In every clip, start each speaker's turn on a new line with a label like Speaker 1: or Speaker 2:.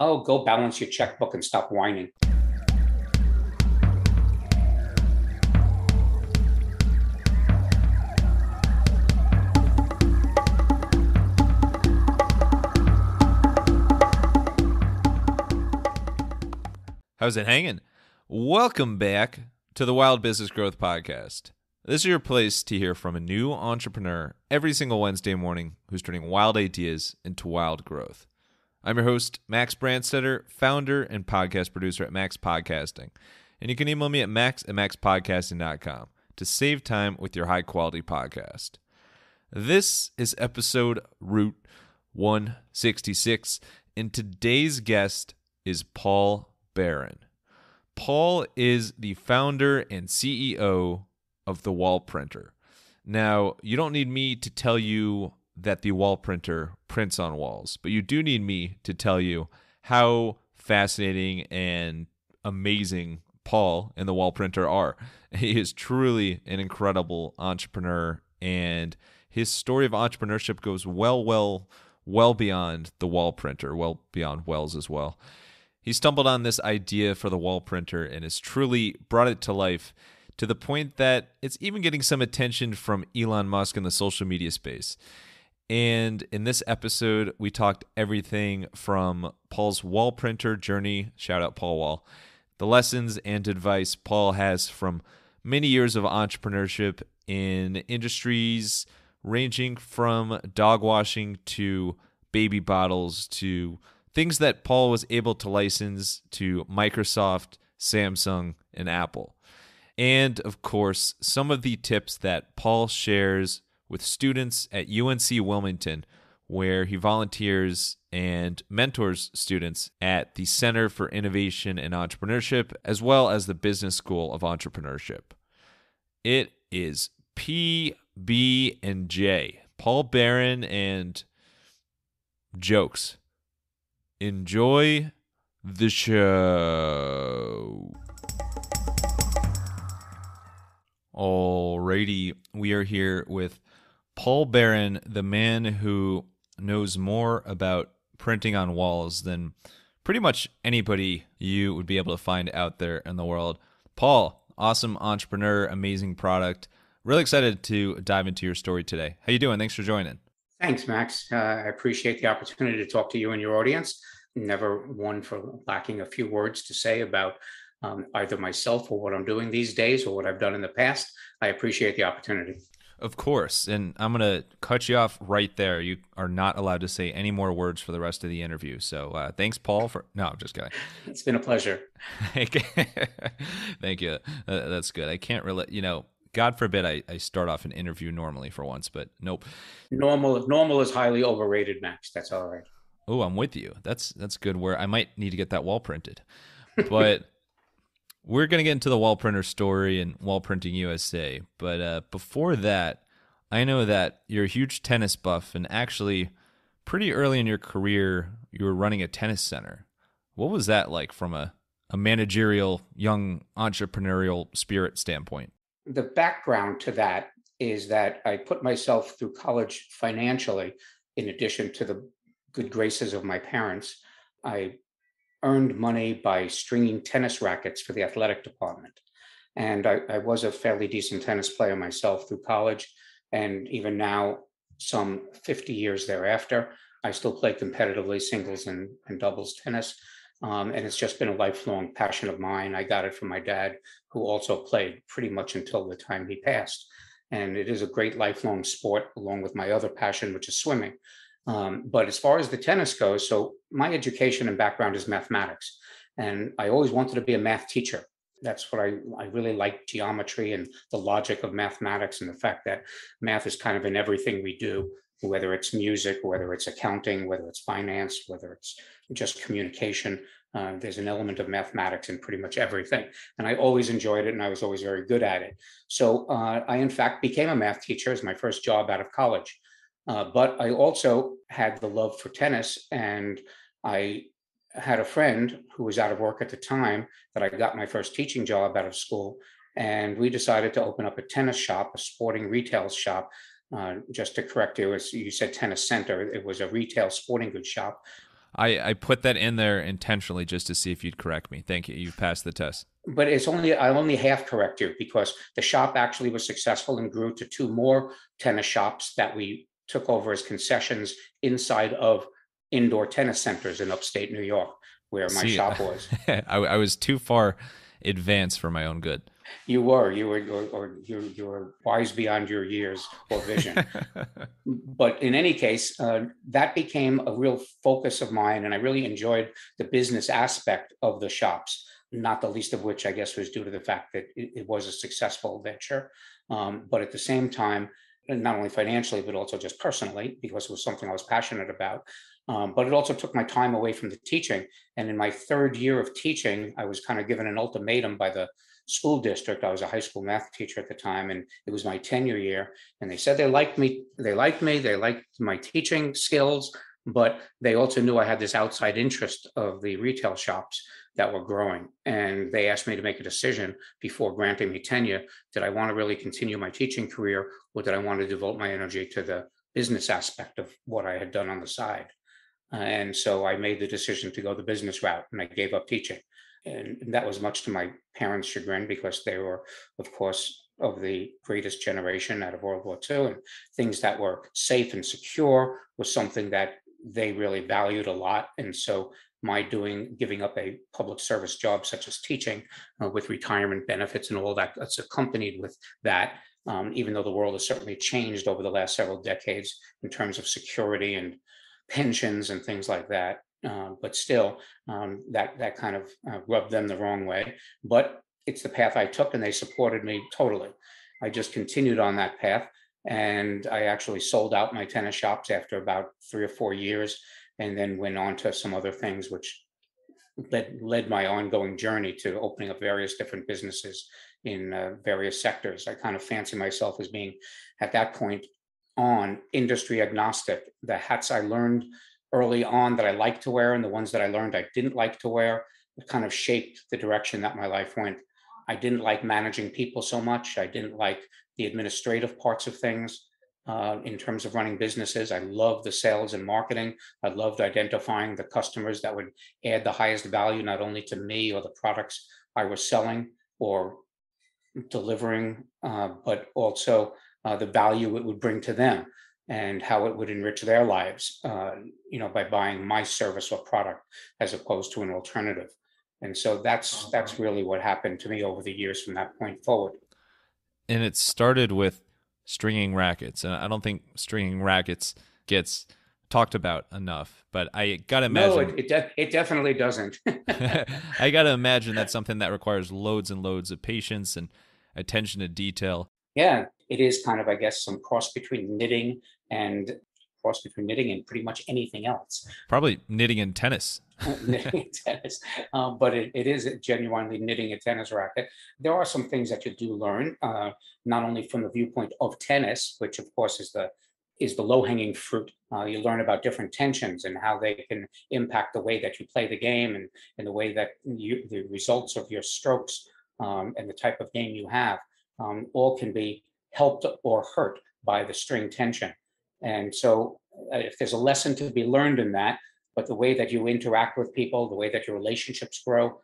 Speaker 1: Oh, go balance your checkbook and stop whining.
Speaker 2: How's it hanging? Welcome back to the Wild Business Growth Podcast. This is your place to hear from a new entrepreneur every single Wednesday morning who's turning wild ideas into wild growth. I'm your host, Max Brandstetter, founder and podcast producer at Max Podcasting. And you can email me at max at maxpodcasting.com to save time with your high quality podcast. This is episode Route 166, and today's guest is Paul Barron. Paul is the founder and CEO of The Wall Printer. Now, you don't need me to tell you that the wall printer prints on walls, but you do need me to tell you how fascinating and amazing Paul and the wall printer are. He is truly an incredible entrepreneur, and his story of entrepreneurship goes well, well, well beyond the wall printer, well beyond Wells as well. He stumbled on this idea for the wall printer and has truly brought it to life to the point that it's even getting some attention from Elon Musk in the social media space. And in this episode, we talked everything from Paul's wall printer journey, shout out Paul Wall, the lessons and advice Paul has from many years of entrepreneurship in industries ranging from dog washing to baby bottles to things that Paul was able to license to Microsoft, Samsung, and Apple. And of course, some of the tips that Paul shares with students at UNC Wilmington, where he volunteers and mentors students at the Center for Innovation and Entrepreneurship, as well as the Business School of Entrepreneurship. It is P, B, and J. Paul Barron and jokes. Enjoy the show. Alrighty, we are here with Paul Barron, the man who knows more about printing on walls than pretty much anybody you would be able to find out there in the world. Paul, awesome entrepreneur, amazing product. Really excited to dive into your story today. How you doing? Thanks for
Speaker 1: joining. Thanks, Max. Uh, I appreciate the opportunity to talk to you and your audience. Never one for lacking a few words to say about um, either myself or what I'm doing these days or what I've done in the past. I appreciate the opportunity.
Speaker 2: Of course. And I'm going to cut you off right there. You are not allowed to say any more words for the rest of the interview. So uh, thanks, Paul, for. No, I'm just kidding.
Speaker 1: It's been a pleasure. Thank you.
Speaker 2: Uh, that's good. I can't really, You know, God forbid I, I start off an interview normally for once, but nope.
Speaker 1: Normal normal is highly overrated, Max. That's all right.
Speaker 2: Oh, I'm with you. That's that's good. Where I might need to get that wall printed, but we're going to get into the wall printer story and wall printing USA. But uh, before that, I know that you're a huge tennis buff, and actually, pretty early in your career, you were running a tennis center. What was that like from a, a managerial, young entrepreneurial spirit standpoint?
Speaker 1: The background to that is that I put myself through college financially, in addition to the good graces of my parents. I earned money by stringing tennis rackets for the athletic department. And I, I was a fairly decent tennis player myself through college. And even now, some 50 years thereafter, I still play competitively singles and, and doubles tennis. Um, and it's just been a lifelong passion of mine. I got it from my dad, who also played pretty much until the time he passed. And it is a great lifelong sport, along with my other passion, which is swimming. Um, but as far as the tennis goes, so my education and background is mathematics, and I always wanted to be a math teacher. That's what I, I really like geometry and the logic of mathematics and the fact that math is kind of in everything we do, whether it's music, whether it's accounting, whether it's finance, whether it's just communication. Uh, there's an element of mathematics in pretty much everything. And I always enjoyed it and I was always very good at it. So uh, I, in fact, became a math teacher as my first job out of college. Uh, but I also had the love for tennis, and I had a friend who was out of work at the time that I got my first teaching job out of school. And we decided to open up a tennis shop, a sporting retail shop. Uh, just to correct you, as you said tennis center. It was a retail sporting goods shop.
Speaker 2: I, I put that in there intentionally just to see if you'd correct me. Thank you. You passed the test.
Speaker 1: But it's only I only half correct you because the shop actually was successful and grew to two more tennis shops that we took over as concessions inside of indoor tennis centers in upstate New York, where my See, shop was.
Speaker 2: I, I, was too far advanced for my own good.
Speaker 1: You were, you were, or, or you, you were wise beyond your years or vision. but in any case, uh, that became a real focus of mine, and I really enjoyed the business aspect of the shops. Not the least of which, I guess, was due to the fact that it, it was a successful venture. Um, but at the same time, not only financially, but also just personally, because it was something I was passionate about. Um, but it also took my time away from the teaching. And in my third year of teaching, I was kind of given an ultimatum by the school district. I was a high school math teacher at the time, and it was my tenure year. And they said they liked me, they liked me, they liked my teaching skills, but they also knew I had this outside interest of the retail shops that were growing. And they asked me to make a decision before granting me tenure. Did I want to really continue my teaching career or did I want to devote my energy to the business aspect of what I had done on the side? And so I made the decision to go the business route and I gave up teaching. And that was much to my parents' chagrin because they were, of course, of the greatest generation out of World War II, and things that were safe and secure was something that they really valued a lot. And so my doing giving up a public service job such as teaching uh, with retirement benefits and all that that's accompanied with that um, even though the world has certainly changed over the last several decades in terms of security and pensions and things like that uh, but still um, that that kind of uh, rubbed them the wrong way but it's the path i took and they supported me totally i just continued on that path and i actually sold out my tennis shops after about three or four years and then went on to some other things, which led, led my ongoing journey to opening up various different businesses in uh, various sectors. I kind of fancy myself as being, at that point, on industry agnostic. The hats I learned early on that I liked to wear and the ones that I learned I didn't like to wear kind of shaped the direction that my life went. I didn't like managing people so much. I didn't like the administrative parts of things uh, in terms of running businesses. I loved the sales and marketing. I loved identifying the customers that would add the highest value, not only to me or the products I was selling or delivering, uh, but also uh, the value it would bring to them and how it would enrich their lives, uh, you know, by buying my service or product as opposed to an alternative. And so that's that's really what happened to me over the years from that point forward.
Speaker 2: And it started with stringing rackets. And I don't think stringing rackets gets talked about enough, but I gotta imagine. No,
Speaker 1: it, it, it definitely doesn't.
Speaker 2: I gotta imagine that's something that requires loads and loads of patience and attention to detail.
Speaker 1: Yeah, it is kind of, I guess, some cross between knitting and cross between knitting and pretty much anything else.
Speaker 2: Probably knitting and tennis. knitting
Speaker 1: and tennis, um, but it, it is genuinely knitting a tennis racket. There are some things that you do learn, uh, not only from the viewpoint of tennis, which of course is the is the low hanging fruit. Uh, you learn about different tensions and how they can impact the way that you play the game and, and the way that you, the results of your strokes um, and the type of game you have um, all can be helped or hurt by the string tension. And so, uh, if there's a lesson to be learned in that, but the way that you interact with people, the way that your relationships grow,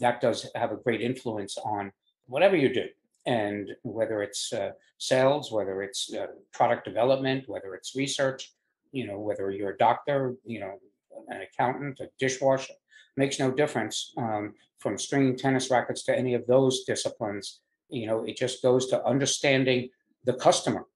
Speaker 1: that does have a great influence on whatever you do. And whether it's uh, sales, whether it's uh, product development, whether it's research, you know, whether you're a doctor, you know, an accountant, a dishwasher, makes no difference um, from stringing tennis rackets to any of those disciplines. You know, it just goes to understanding the customer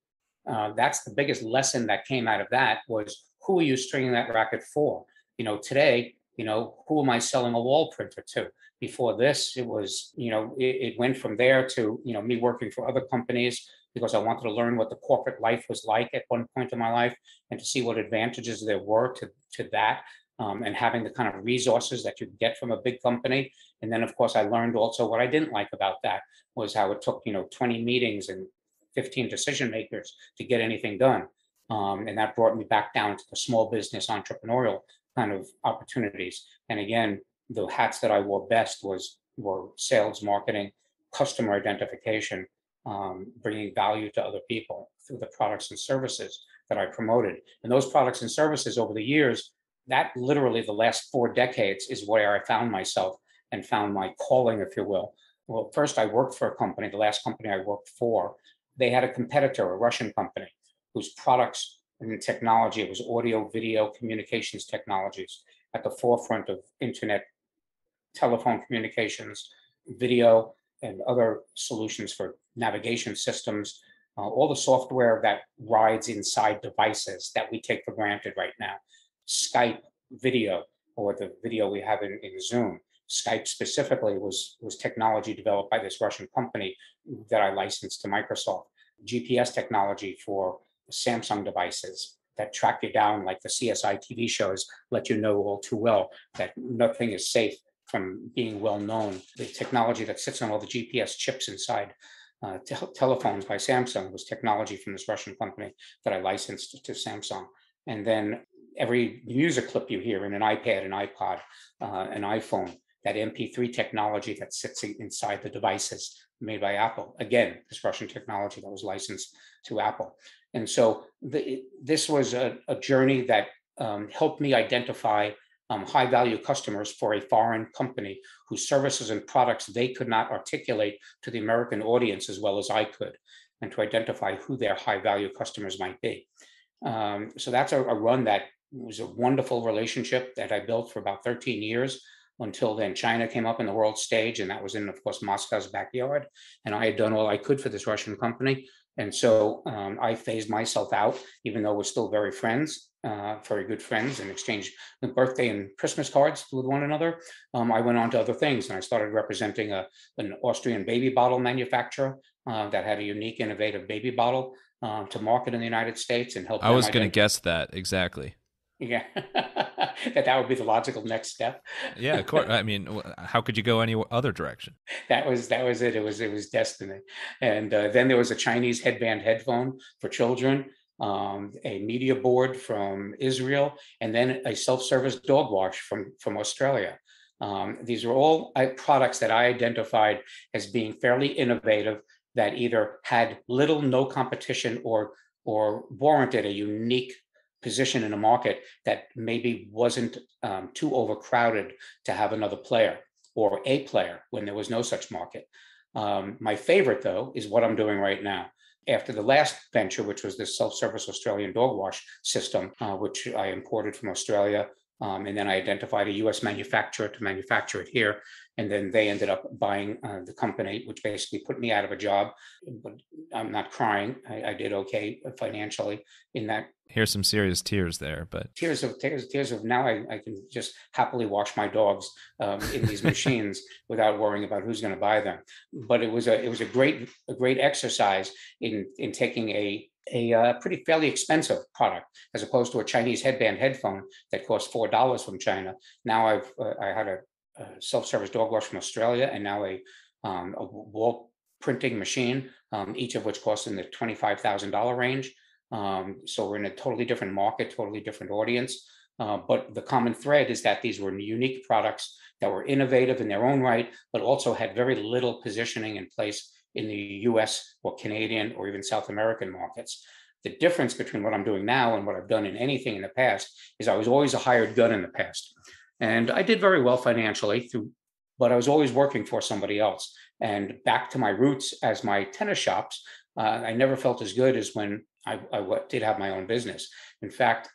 Speaker 1: uh, that's the biggest lesson that came out of that was who are you stringing that racket for? You know, today, you know, who am I selling a wall printer to? Before this, it was, you know, it, it went from there to, you know, me working for other companies because I wanted to learn what the corporate life was like at one point in my life and to see what advantages there were to, to that um, and having the kind of resources that you get from a big company. And then, of course, I learned also what I didn't like about that was how it took, you know, 20 meetings and 15 decision makers to get anything done. Um, and that brought me back down to the small business entrepreneurial kind of opportunities. And again, the hats that I wore best was were sales, marketing, customer identification, um, bringing value to other people through the products and services that I promoted. And those products and services over the years, that literally the last four decades is where I found myself and found my calling, if you will. Well, first I worked for a company, the last company I worked for they had a competitor, a Russian company, whose products and technology was audio, video, communications technologies at the forefront of internet, telephone communications, video, and other solutions for navigation systems. Uh, all the software that rides inside devices that we take for granted right now, Skype video, or the video we have in, in Zoom. Skype specifically was was technology developed by this Russian company that I licensed to Microsoft. GPS technology for Samsung devices that track you down, like the CSI TV shows let you know all too well that nothing is safe from being well known. The technology that sits on all the GPS chips inside uh, te- telephones by Samsung was technology from this Russian company that I licensed to Samsung. And then every music clip you hear in an iPad, an iPod, uh, an iPhone, that MP3 technology that sits inside the devices made by Apple. Again, this Russian technology that was licensed to Apple. And so the, this was a, a journey that um, helped me identify um, high value customers for a foreign company whose services and products they could not articulate to the American audience as well as I could, and to identify who their high value customers might be. Um, so that's a, a run that was a wonderful relationship that I built for about 13 years until then. China came up in the world stage, and that was in, of course, Moscow's backyard. And I had done all I could for this Russian company. And so um, I phased myself out, even though we're still very friends, uh, very good friends, and exchanged birthday and Christmas cards with one another. Um, I went on to other things, and I started representing a, an Austrian baby bottle manufacturer uh, that had a unique, innovative baby bottle uh, to market in the United States and help. I was going to
Speaker 2: guess that exactly.
Speaker 1: Yeah, that that would be the logical next step. yeah, of course.
Speaker 2: I mean, how could you go any other direction?
Speaker 1: That was that was it. It was it was destiny. And uh, then there was a Chinese headband headphone for children, um, a media board from Israel, and then a self-service dog wash from from Australia. Um, these were all uh, products that I identified as being fairly innovative that either had little no competition or or warranted a unique position in a market that maybe wasn't um, too overcrowded to have another player or a player when there was no such market. Um, my favorite, though, is what I'm doing right now. After the last venture, which was this self service Australian dog wash system, uh, which I imported from Australia um, and then I identified a US manufacturer to manufacture it here. And then they ended up buying uh, the company, which basically put me out of a job. But I'm not crying. I, I did okay financially in that. Here's
Speaker 2: some serious tears there, but
Speaker 1: tears of tears, tears of now I, I can just happily wash my dogs um, in these machines without worrying about who's going to buy them. But it was a it was a great a great exercise in in taking a a uh, pretty fairly expensive product as opposed to a Chinese headband headphone that cost four dollars from China. Now I've uh, I had a, a, self-service dog wash from Australia and now a, um, a wall printing machine, um, each of which costs in the twenty five thousand dollar range. Um, so we're in a totally different market, totally different audience. Uh, but the common thread is that these were unique products that were innovative in their own right, but also had very little positioning in place in the US or Canadian or even South American markets. The difference between what I'm doing now and what I've done in anything in the past is I was always a hired gun in the past. And I did very well financially through, but I was always working for somebody else. And back to my roots as my tennis shops, uh, I never felt as good as when I, I did have my own business. In fact,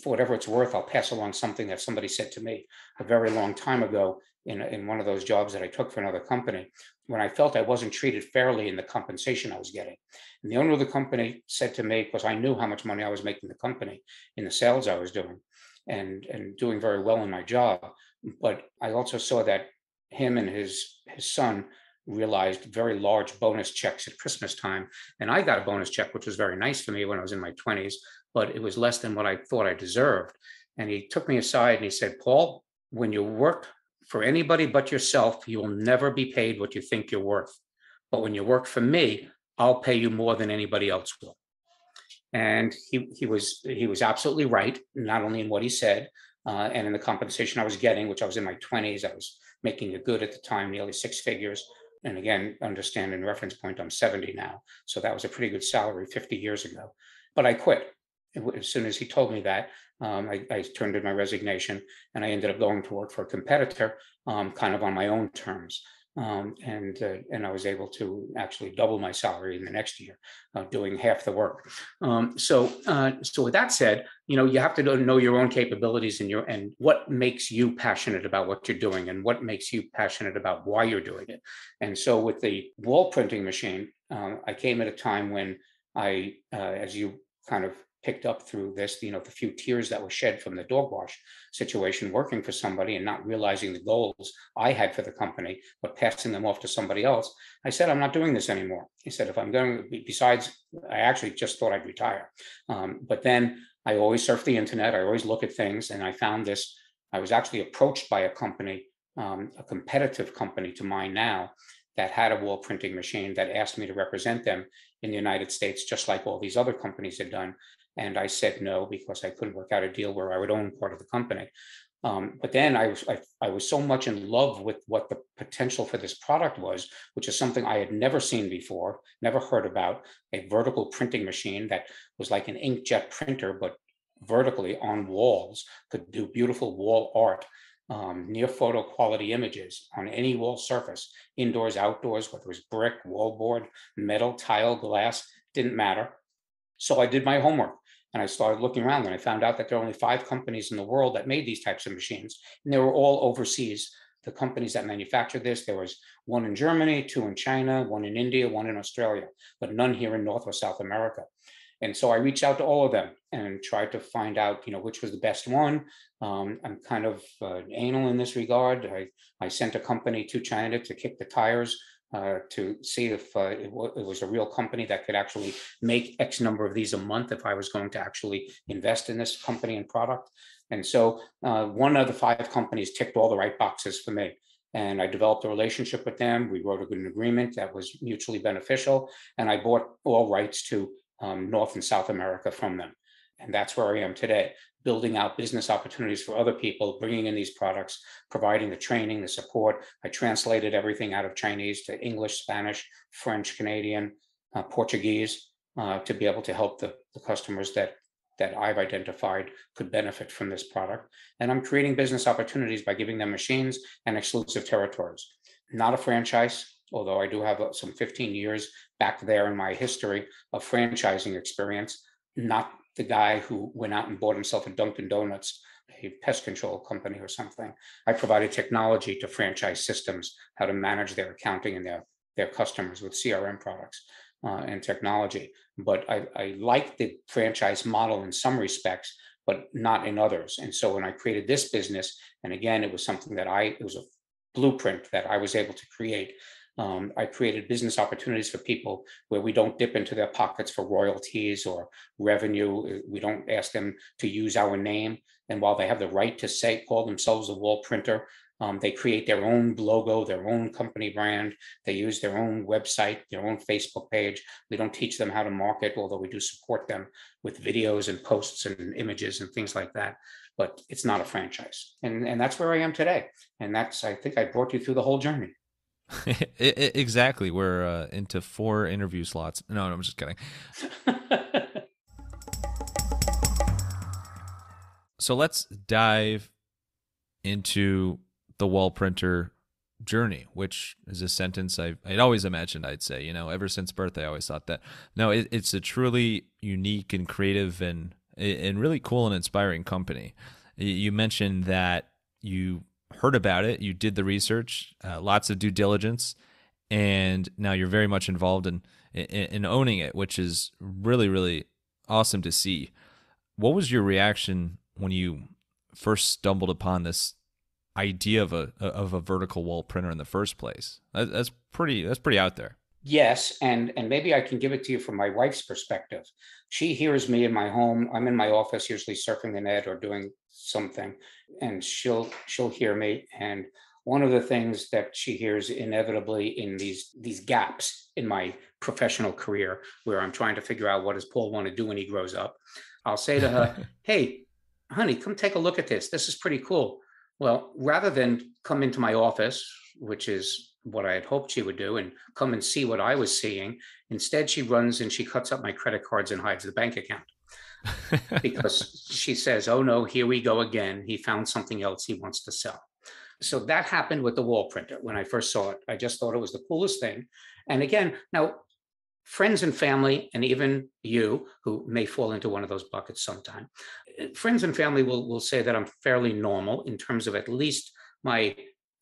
Speaker 1: for whatever it's worth, I'll pass along something that somebody said to me a very long time ago in, in one of those jobs that I took for another company when I felt I wasn't treated fairly in the compensation I was getting. And the owner of the company said to me, because I knew how much money I was making the company in the sales I was doing and, and doing very well in my job. But I also saw that him and his, his son realized very large bonus checks at Christmas time. And I got a bonus check, which was very nice for me when I was in my 20s, but it was less than what I thought I deserved. And he took me aside and he said, Paul, when you work for anybody but yourself, you will never be paid what you think you're worth. But when you work for me, I'll pay you more than anybody else will. And he he was he was absolutely right, not only in what he said uh, and in the compensation I was getting, which I was in my 20s, I was making a good at the time, nearly six figures. And again, understand in reference point, I'm 70 now. So that was a pretty good salary 50 years ago. But I quit as soon as he told me that um, I, I, turned in my resignation and I ended up going to work for a competitor, um, kind of on my own terms. Um, and uh, and I was able to actually double my salary in the next year, uh, doing half the work. Um, so uh, so with that said, you know you have to know your own capabilities and your and what makes you passionate about what you're doing and what makes you passionate about why you're doing it. And so with the wall printing machine, uh, I came at a time when I, uh, as you kind of picked up through this, you know, the few tears that were shed from the dog wash situation, working for somebody and not realizing the goals I had for the company, but passing them off to somebody else. I said, I'm not doing this anymore. He said, if I'm going, besides, I actually just thought I'd retire. Um, but then I always surf the internet. I always look at things. And I found this, I was actually approached by a company, um, a competitive company to mine now that had a wall printing machine that asked me to represent them in the United States, just like all these other companies had done. And I said no because I couldn't work out a deal where I would own part of the company. Um, but then I was I, I, was so much in love with what the potential for this product was, which is something I had never seen before, never heard about a vertical printing machine that was like an inkjet printer, but vertically on walls could do beautiful wall art, um, near photo quality images on any wall surface, indoors, outdoors, whether it was brick, wallboard, metal, tile, glass, didn't matter. So I did my homework and I started looking around and I found out that there are only five companies in the world that made these types of machines. And they were all overseas. The companies that manufactured this, there was one in Germany, two in China, one in India, one in Australia, but none here in North or South America. And so I reached out to all of them and tried to find out, you know, which was the best one. Um, I'm kind of uh, anal in this regard. I, I sent a company to China to kick the tires uh, to see if uh, it, w- it, was a real company that could actually make X number of these a month if I was going to actually invest in this company and product. And so uh, one of the five companies ticked all the right boxes for me. And I developed a relationship with them. We wrote an agreement that was mutually beneficial. And I bought all rights to um, North and South America from them. And that's where I am today building out business opportunities for other people, bringing in these products, providing the training, the support. I translated everything out of Chinese to English, Spanish, French, Canadian, uh, Portuguese uh, to be able to help the, the customers that that I've identified could benefit from this product. And I'm creating business opportunities by giving them machines and exclusive territories. Not a franchise, although I do have uh, some 15 years back there in my history of franchising experience, not the guy who went out and bought himself a Dunkin' Donuts, a pest control company or something. I provided technology to franchise systems, how to manage their accounting and their, their customers with CRM products uh, and technology. But I, I like the franchise model in some respects, but not in others. And so when I created this business, and again, it was something that I, it was a blueprint that I was able to create um, I created business opportunities for people where we don't dip into their pockets for royalties or revenue. Uh, we don't ask them to use our name. And while they have the right to say, call themselves a wall printer, um, they create their own logo, their own company brand. They use their own website, their own Facebook page. We don't teach them how to market, although we do support them with videos and posts and images and things like that. But it's not a franchise. And, and that's where I am today. And that's, I think I brought you through the whole journey.
Speaker 2: exactly. We're uh, into four interview slots. No, no I'm just kidding. so let's dive into the wall printer journey, which is a sentence I I'd always imagined I'd say. You know, ever since birth, I always thought that. No, it, it's a truly unique and creative and and really cool and inspiring company. You mentioned that you heard about it, you did the research, uh, lots of due diligence, and now you're very much involved in, in, in owning it, which is really really awesome to see. What was your reaction when you first stumbled upon this idea of a of a vertical wall printer in the first place? That's pretty that's pretty out there.
Speaker 1: Yes, and and maybe I can give it to you from my wife's perspective. She hears me in my home. I'm in my office, usually surfing the net or doing something, and she'll she'll hear me. And one of the things that she hears inevitably in these these gaps in my professional career, where I'm trying to figure out what does Paul want to do when he grows up, I'll say to her, "Hey, honey, come take a look at this. This is pretty cool." Well, rather than come into my office, which is what I had hoped she would do and come and see what I was seeing. Instead, she runs and she cuts up my credit cards and hides the bank account because she says, Oh no, here we go again. He found something else he wants to sell. So that happened with the wall printer when I first saw it. I just thought it was the coolest thing. And again, now friends and family, and even you, who may fall into one of those buckets sometime, eh, friends and family will, will say that I'm fairly normal in terms of at least my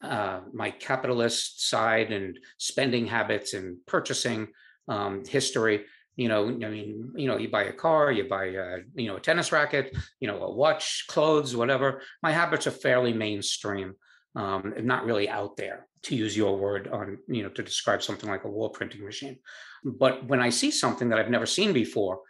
Speaker 1: uh, my capitalist side and spending habits and purchasing um, history. You know, I mean, you know, you buy a car, you buy, a, you know, a tennis racket, you know, a watch, clothes, whatever. My habits are fairly mainstream, um, and not really out there, to use your word on, you know, to describe something like a wall printing machine. But when I see something that I've never seen before,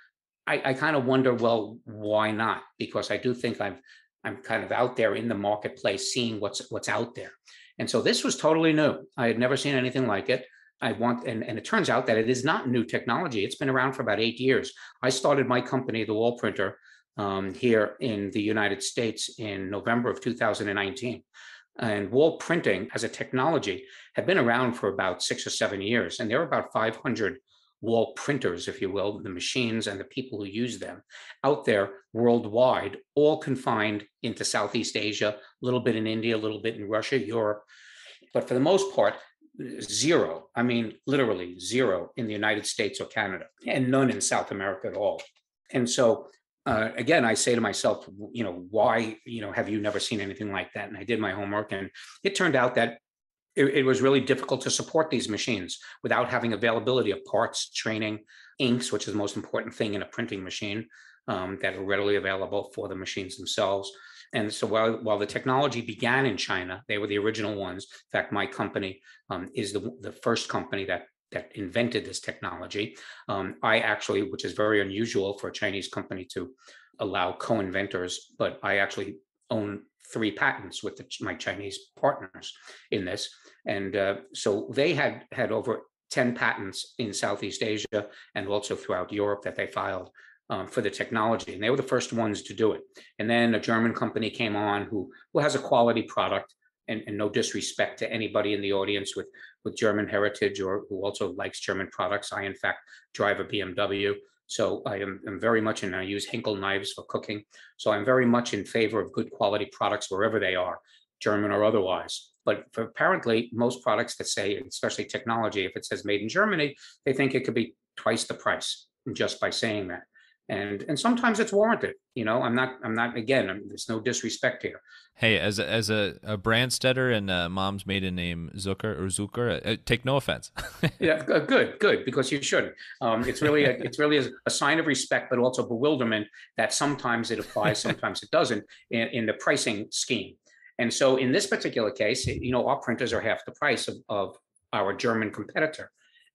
Speaker 1: I, I kind of wonder, well, why not? Because I do think I've I'm kind of out there in the marketplace seeing what's what's out there. And so this was totally new. I had never seen anything like it. I want, and, and it turns out that it is not new technology. It's been around for about eight years. I started my company, The Wall Printer, um, here in the United States in November of 2019. And wall printing as a technology had been around for about six or seven years. And there are about 500 wall printers, if you will, the machines and the people who use them out there worldwide, all confined into Southeast Asia, a little bit in India, a little bit in Russia, Europe. But for the most part, zero, I mean, literally zero in the United States or Canada, and none in South America at all. And so, uh, again, I say to myself, you know, why, you know, have you never seen anything like that? And I did my homework, and it turned out that it, it was really difficult to support these machines without having availability of parts, training, inks, which is the most important thing in a printing machine um, that are readily available for the machines themselves. And so while, while the technology began in China, they were the original ones. In fact, my company um, is the, the first company that that invented this technology. Um, I actually, which is very unusual for a Chinese company to allow co-inventors, but I actually own three patents with the, my Chinese partners in this, and uh, so they had had over ten patents in Southeast Asia and also throughout Europe that they filed um, for the technology, and they were the first ones to do it. And then a German company came on who who has a quality product. And, and no disrespect to anybody in the audience with, with German heritage or who also likes German products. I, in fact, drive a BMW. So I am, am very much, and I use Hinkle knives for cooking. So I'm very much in favor of good quality products wherever they are, German or otherwise. But apparently, most products that say, especially technology, if it says made in Germany, they think it could be twice the price just by saying that and and sometimes it's warranted you know i'm not i'm not again I'm, there's no disrespect here
Speaker 2: hey as a, as a, a brandstetter and a uh, mom's maiden name zucker or zucker uh, uh take no offense
Speaker 1: yeah good good because you shouldn't um, it's really a, it's really a, sign of respect but also bewilderment that sometimes it applies sometimes it doesn't in, in the pricing scheme and so in this particular case you know our printers are half the price of, of our german competitor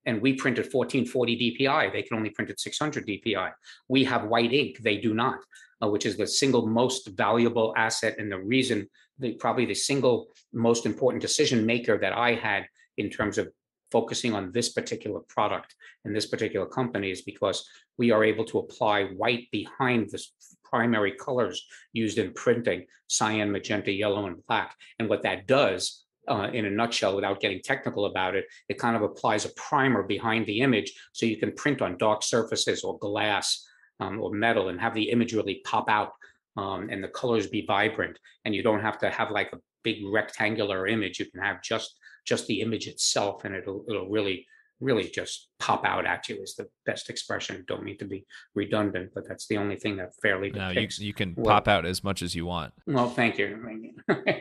Speaker 1: and we print at 1440 DPI. They can only print at 600 DPI. We have white ink, they do not, uh, which is the single most valuable asset and the reason, the, probably the single most important decision maker that I had in terms of focusing on this particular product and this particular company is because we are able to apply white behind the primary colors used in printing cyan magenta yellow and black and what that does uh, in a nutshell without getting technical about it. It kind of applies a primer behind the image so you can print on dark surfaces or glass um, or metal and have the image really pop out um, and the colors be vibrant. And you don't have to have like a big rectangular image. You can have just just the image itself and it'll, it'll really really just pop out at you is the best expression. Don't mean to be redundant, but that's the only thing that fairly. No, you, you, can well, pop
Speaker 2: out as much as you want.
Speaker 1: Well, thank you.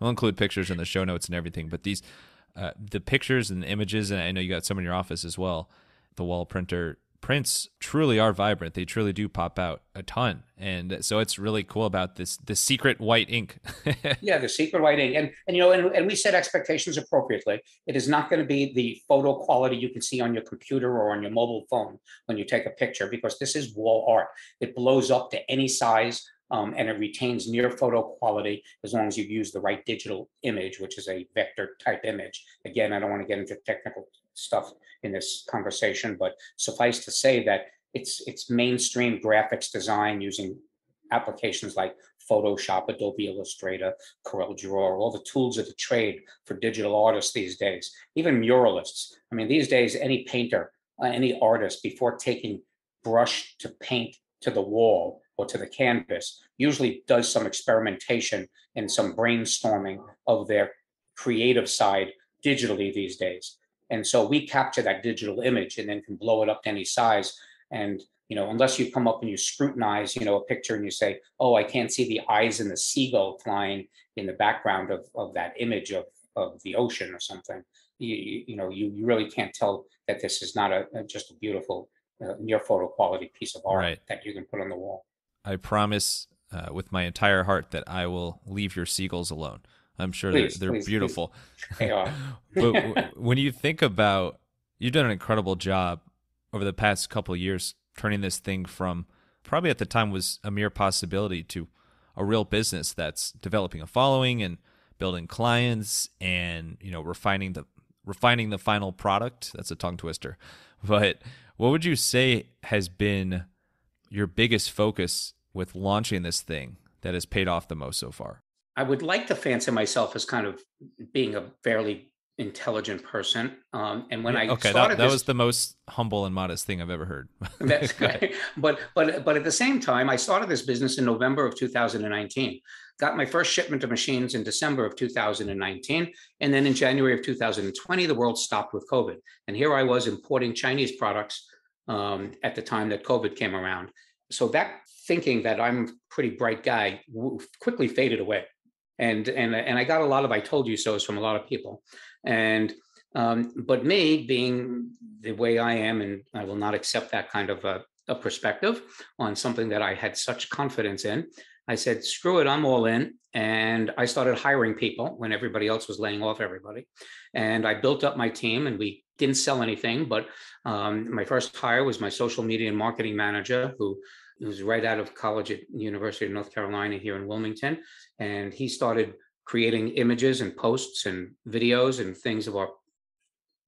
Speaker 2: we will include pictures in the show notes and everything. But these, uh, the pictures and the images, and I know you got some in your office as well. The wall printer prints truly are vibrant. They truly do pop out a ton, and so it's really cool about this the secret white ink.
Speaker 1: yeah, the secret white ink, and and you know, and, and we set expectations appropriately. It is not going to be the photo quality you can see on your computer or on your mobile phone when you take a picture, because this is wall art. It blows up to any size um, and it retains near photo quality as long as you use the right digital image, which is a vector type image. Again, I don't want to get into technical stuff in this conversation, but suffice to say that it's it's mainstream graphics design using applications like Photoshop, Adobe Illustrator, Corel CorelDRAW, all the tools of the trade for digital artists these days, even muralists. I mean, these days, any painter, uh, any artist, before taking brush to paint to the wall, or to the canvas, usually does some experimentation and some brainstorming of their creative side digitally these days. And so we capture that digital image and then can blow it up to any size. And you know, unless you come up and you scrutinize, you know, a picture and you say, "Oh, I can't see the eyes and the seagull flying in the background of of that image of of the ocean or something," you you know, you, you really can't tell that this is not a, a just a beautiful uh, near photo quality piece of art right. that you can put on the wall.
Speaker 2: I promise uh, with my entire heart that I will leave your seagulls alone. I'm sure please, they're, they're please, beautiful. Please. They are. but w- when you think about, you've done an incredible job over the past couple years turning this thing from probably at the time was a mere possibility to a real business that's developing a following and building clients and you know refining the refining the final product. That's a tongue twister. But what would you say has been your biggest focus with launching this thing that has paid off the most so far?
Speaker 1: I would like to fancy myself as kind of being a fairly intelligent person. Um, and when yeah, I okay, that, that this, was
Speaker 2: the most humble and modest thing I've ever heard.
Speaker 1: that's But but but at the same time, I started this business in November of 2019. Got my first shipment of machines in December of 2019, and then in January of 2020, the world stopped with COVID, and here I was importing Chinese products um, at the time that COVID came around. So that thinking that I'm a pretty bright guy quickly faded away. And, and, and I got a lot of I told you so's from a lot of people. And um, but me being the way I am, and I will not accept that kind of a, a, perspective on something that I had such confidence in, I said, screw it, I'm all in. And I started hiring people when everybody else was laying off everybody. And I built up my team and we didn't sell anything. But um, my first hire was my social media and marketing manager, who who's right out of college at University of North Carolina here in Wilmington, and he started creating images and posts and videos and things of our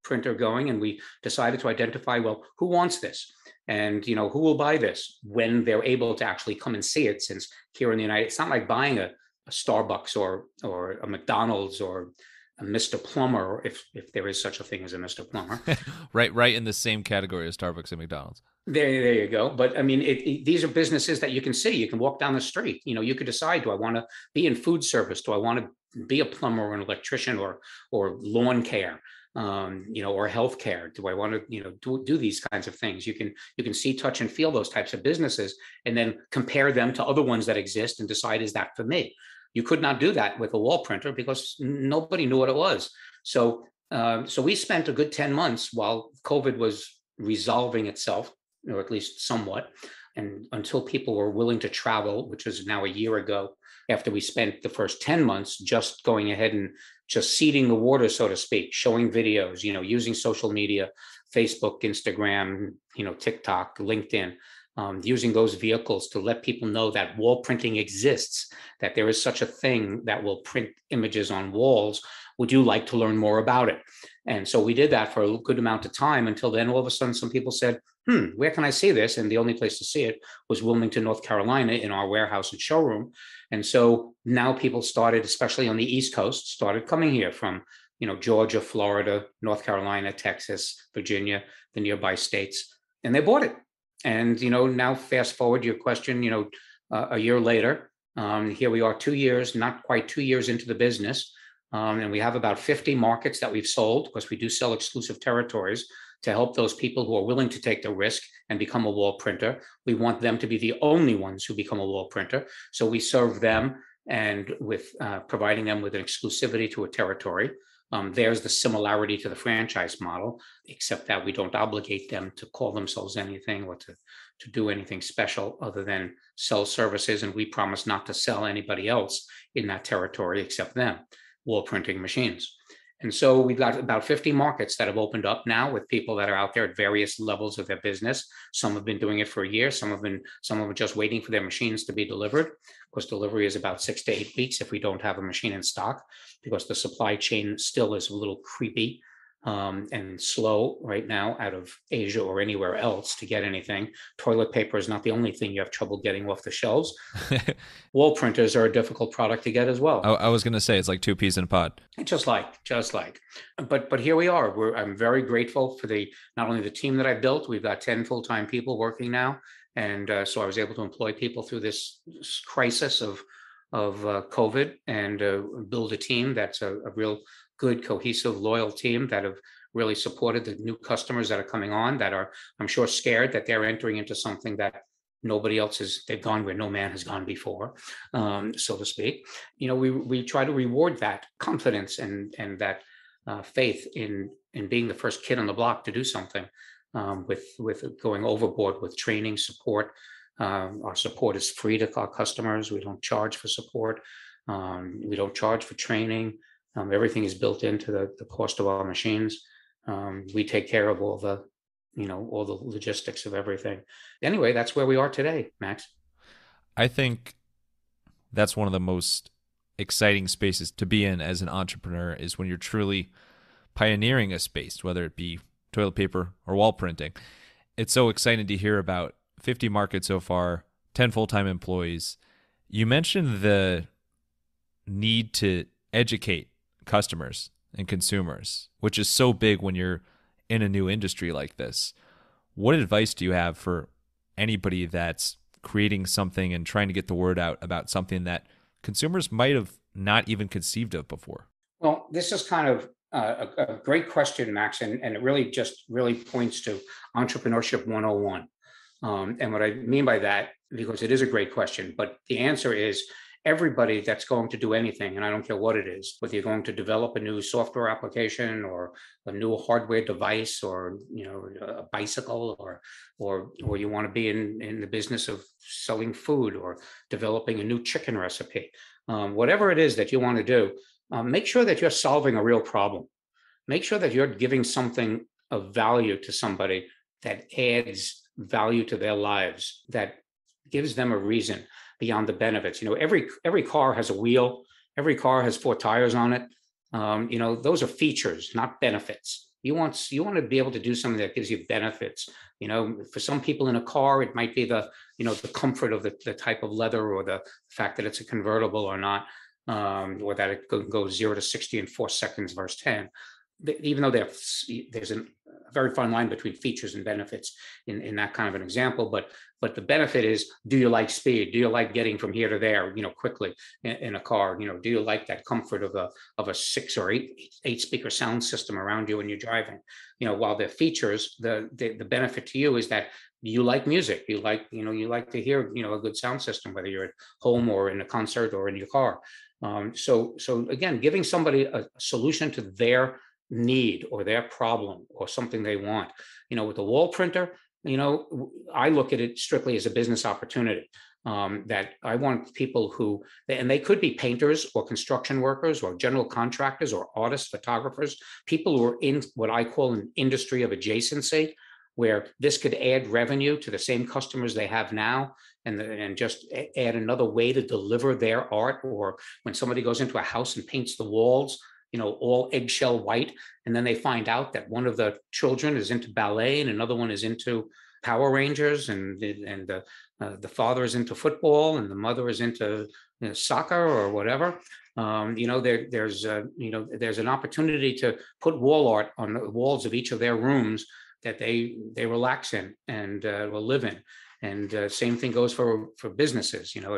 Speaker 1: printer going and we decided to identify well who wants this and you know who will buy this when they're able to actually come and see it since here in the united it's not like buying a, a starbucks or or a mcdonald's or a mr plumber if if there is such a thing as a mr plumber right right in the same category as starbucks and mcdonald's there, there you go. But I mean, it, it, these are businesses that you can see. You can walk down the street. You know, you could decide: Do I want to be in food service? Do I want to be a plumber or an electrician or or lawn care? Um, you know, or healthcare? Do I want to you know do, do these kinds of things? You can you can see, touch, and feel those types of businesses, and then compare them to other ones that exist and decide: Is that for me? You could not do that with a wall printer because nobody knew what it was. So. Uh, so we spent a good 10 months while covid was resolving itself or at least somewhat. And until people were willing to travel, which was now a year ago, after we spent the first 10 months just going ahead and just seeding the water, so to speak, showing videos, you know, using social media, Facebook, Instagram, you know, TikTok, LinkedIn, um, using those vehicles to let people know that wall printing exists, that there is such a thing that will print images on walls would you like to learn more about it? And so we did that for a good amount of time until then, all of a sudden, some people said, hmm, where can I see this? And the only place to see it was Wilmington, North Carolina, in our warehouse and showroom. And so now people started, especially on the East Coast, started coming here from you know Georgia, Florida, North Carolina, Texas, Virginia, the nearby states, and they bought it. And you know now fast forward your question, you know uh, a year later, um, here we are two years, not quite two years into the business, um, and we have about 50 markets that we've sold because we do sell exclusive territories to help those people who are willing to take the risk and become a wall printer. We want them to be the only ones who become a wall printer. So we serve them and with uh, providing them with an exclusivity to a territory. Um, there's the similarity to the franchise model, except that we don't obligate them to call themselves anything or to, to do anything special other than sell services. And we promise not to sell anybody else in that territory except them wool printing machines. And so we've got about 50 markets that have opened up now with people that are out there at various levels of their business. Some have been doing it for a year. Some have been, some are just waiting for their machines to be delivered. Because delivery is about six to eight weeks if we don't have a machine in stock, because the supply chain still is a little creepy um, and slow right now out of Asia or anywhere else to get anything. Toilet paper is not the only thing you have trouble getting off the shelves. Wall printers are a difficult product to get as well. I,
Speaker 2: I was going to say it's like two peas in a pod.
Speaker 1: Just like, just like. But but here we are. We're, I'm very grateful for the not only the team that I built. We've got ten full time people working now, and uh, so I was able to employ people through this crisis of of uh, COVID and uh, build a team that's a, a, real good, cohesive, loyal team that have really supported the new customers that are coming on that are, I'm sure, scared that they're entering into something that nobody else has they've gone where no man has gone before um, so to speak you know we we try to reward that confidence and and that uh, faith in in being the first kid on the block to do something um, with with going overboard with training support um, our support is free to our customers we don't charge for support um, we don't charge for training um, everything is built into the, the cost of our machines. Um, we take care of all the, you know, all the logistics of everything. Anyway, that's where we are today, Max.
Speaker 2: I think that's one of the most exciting spaces to be in as an entrepreneur is when you're truly pioneering a space, whether it be toilet paper or wall printing. It's so exciting to hear about 50 markets so far, 10 full time employees. You mentioned the need to educate customers and consumers, which is so big when you're in a new industry like this. What advice do you have for anybody that's creating something and trying to get the word out about something that consumers might have not even conceived of before?
Speaker 1: Well, this is kind of uh, a, a, great question, Max, and, and it really just really points to entrepreneurship 101. Um, and what I mean by that, because it is a great question, but the answer is everybody that's going to do anything, and I don't care what it is, whether you're going to develop a new software application or a new hardware device or you know a bicycle or or or you want to be in in the business of selling food or developing a new chicken recipe, um, whatever it is that you want to do, um, make sure that you're solving a real problem. Make sure that you're giving something of value to somebody that adds value to their lives that gives them a reason beyond the benefits. You know, every every car has a wheel, every car has four tires on it. Um, you know, those are features, not benefits. You want you want to be able to do something that gives you benefits. You know, for some people in a car, it might be the you know the comfort of the, the type of leather or the fact that it's a convertible or not, um, or that it can go zero to sixty in four seconds versus ten. Even though there's a very fine line between features and benefits in, in that kind of an example, but but the benefit is, do you like speed? Do you like getting from here to there, you know, quickly in, in a car? You know, do you like that comfort of a of a six or eight eight speaker sound system around you when you're driving? You know, while the features, the, the the benefit to you is that you like music, you like you know you like to hear you know a good sound system, whether you're at home or in a concert or in your car. Um, so so again, giving somebody a solution to their need or their problem or something they want. You know, with a wall printer, you know, I look at it strictly as a business opportunity. Um, that I want people who, and they could be painters or construction workers or general contractors or artists, photographers, people who are in what I call an industry of adjacency, where this could add revenue to the same customers they have now and, and just add another way to deliver their art. Or when somebody goes into a house and paints the walls, you know, all eggshell white. And then they find out that one of the children is into ballet and another one is into Power Rangers, and and the uh, the father is into football and the mother is into you know, soccer or whatever. Um, you know, there there's a, uh, you know there's an opportunity to put wall art on the walls of each of their rooms that they they relax in and uh, will live in. And uh, same thing goes for for businesses. You know,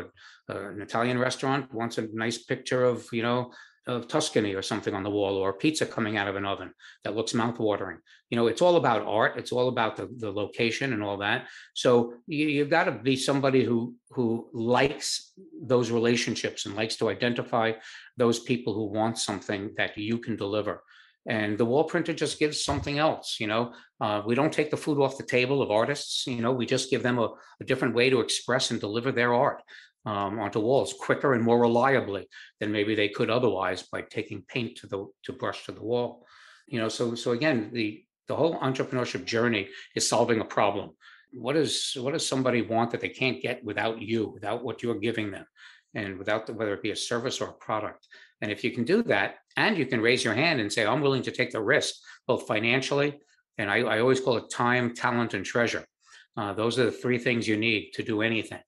Speaker 1: uh, an Italian restaurant wants a nice picture of you know of Tuscany or something on the wall, or pizza coming out of an oven that looks mouthwatering. You know, it's all about art. It's all about the, the location and all that. So you, have got to be somebody who who likes those relationships and likes to identify those people who want something that you can deliver. And the wall printer just gives something else. You know, uh, we don't take the food off the table of artists. You know, we just give them a, a different way to express and deliver their art um, onto walls quicker and more reliably than maybe they could otherwise by taking paint to the to brush to the wall. You know, so so again, the the whole entrepreneurship journey is solving a problem. What is what does somebody want that they can't get without you, without what you're giving them, and without the, whether it be a service or a product? And if you can do that, and you can raise your hand and say, "I'm willing to take the risk, both financially and I, I always call it time, talent, and treasure." Uh, those are the three things you need to do anything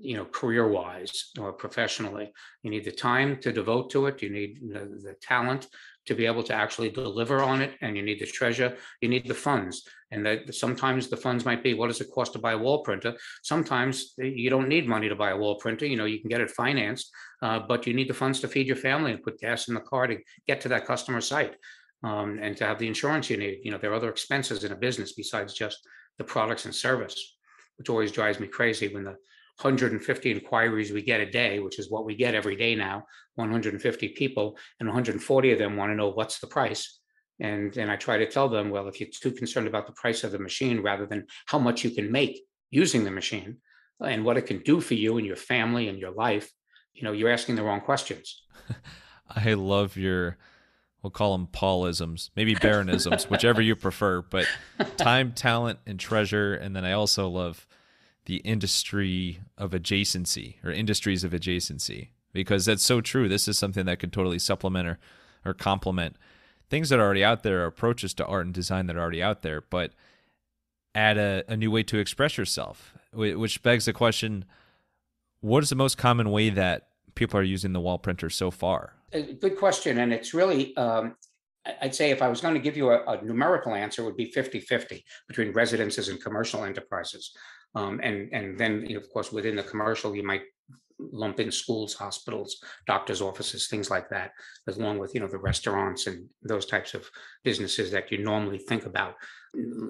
Speaker 1: you know career wise or professionally you need the time to devote to it you need the, the, talent to be able to actually deliver on it and you need the treasure you need the funds and that sometimes the funds might be what does it cost to buy a wall printer sometimes eh, you don't need money to buy a wall printer you know you can get it financed uh, but you need the funds to feed your family and put gas in the car to get to that customer site um, and to have the insurance you need you know there are other expenses in a business besides just the products and service which always drives me crazy when the 150 inquiries we get a day, which is what we get every day now, 150 people, and 140 of them want to know what's the price. And, and I try to tell them, well, if you're too concerned about the price of the machine rather than how much you can make using the machine and what it can do for you and your family and your life, you know, you're asking the wrong questions. I love your we'll
Speaker 2: call them Paulisms, maybe Baronisms, whichever you prefer, but time, talent, and treasure. And then I also love the industry of adjacency or industries of adjacency because that's so true. This is something that could totally supplement or, or complement things that are already out there, approaches to art and design that are already out there, but add a, a new way to express yourself, which begs the question what is the most common way that people are using the wall printer so far?
Speaker 1: Good question. And it's really, um... I'd say if I was going to give you a, a numerical answer, would be 50 50 between residences and commercial enterprises. Um, and and then you know, of course within the commercial you might lump in schools, hospitals, doctors' offices, things like that, along with you know the restaurants and those types of businesses that you normally think about.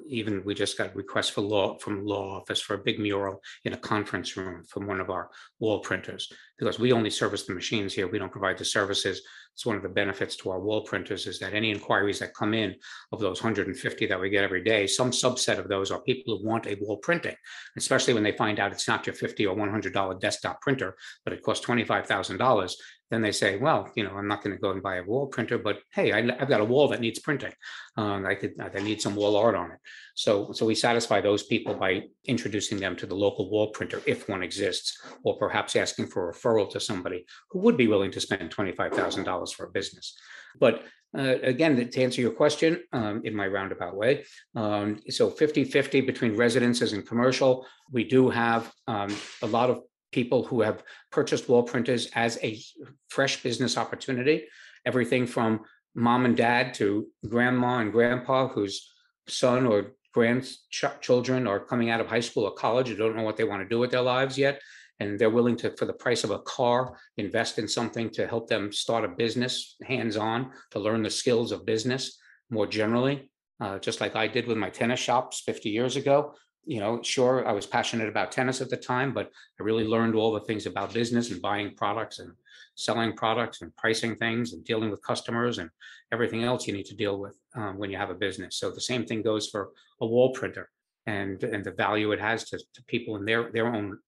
Speaker 1: Even we just got a request for law from law office for a big mural in a conference room from one of our wall printers because we only service the machines here. We don't provide the services. It's one of the benefits to our wall printers is that any inquiries that come in of those 150 that we get every day, some subset of those are people who want a wall printing, especially when they find out it's not your 50 or $100 desktop printer, but it costs $25,000 then they say, well, you know, I'm not going to go and buy a wall printer, but hey, I, have got a wall that needs printing. Um, I could, I need some wall art on it. So, so we satisfy those people by introducing them to the local wall printer if one exists, or perhaps asking for a referral to somebody who would be willing to spend twenty-five thousand dollars for a business. But uh, again, to answer your question um, in my roundabout way, um, so 50 50 between residences and commercial. We do have um, a lot of people who have purchased wall printers as a fresh business opportunity, everything from mom and dad to grandma and grandpa whose son or grandchildren are coming out of high school or college and don't know what they want to do with their lives yet and they're willing to for the price of a car invest in something to help them start a business hands on to learn the skills of business more generally uh, just like i did with my tennis shops 50 years ago you know, sure, I was passionate about tennis at the time, but I really learned all the things about business and buying products and selling products and pricing things and dealing with customers and everything else you need to deal with um, when you have a business. So the same thing goes for a wall printer and and the value it has to, to people in their their own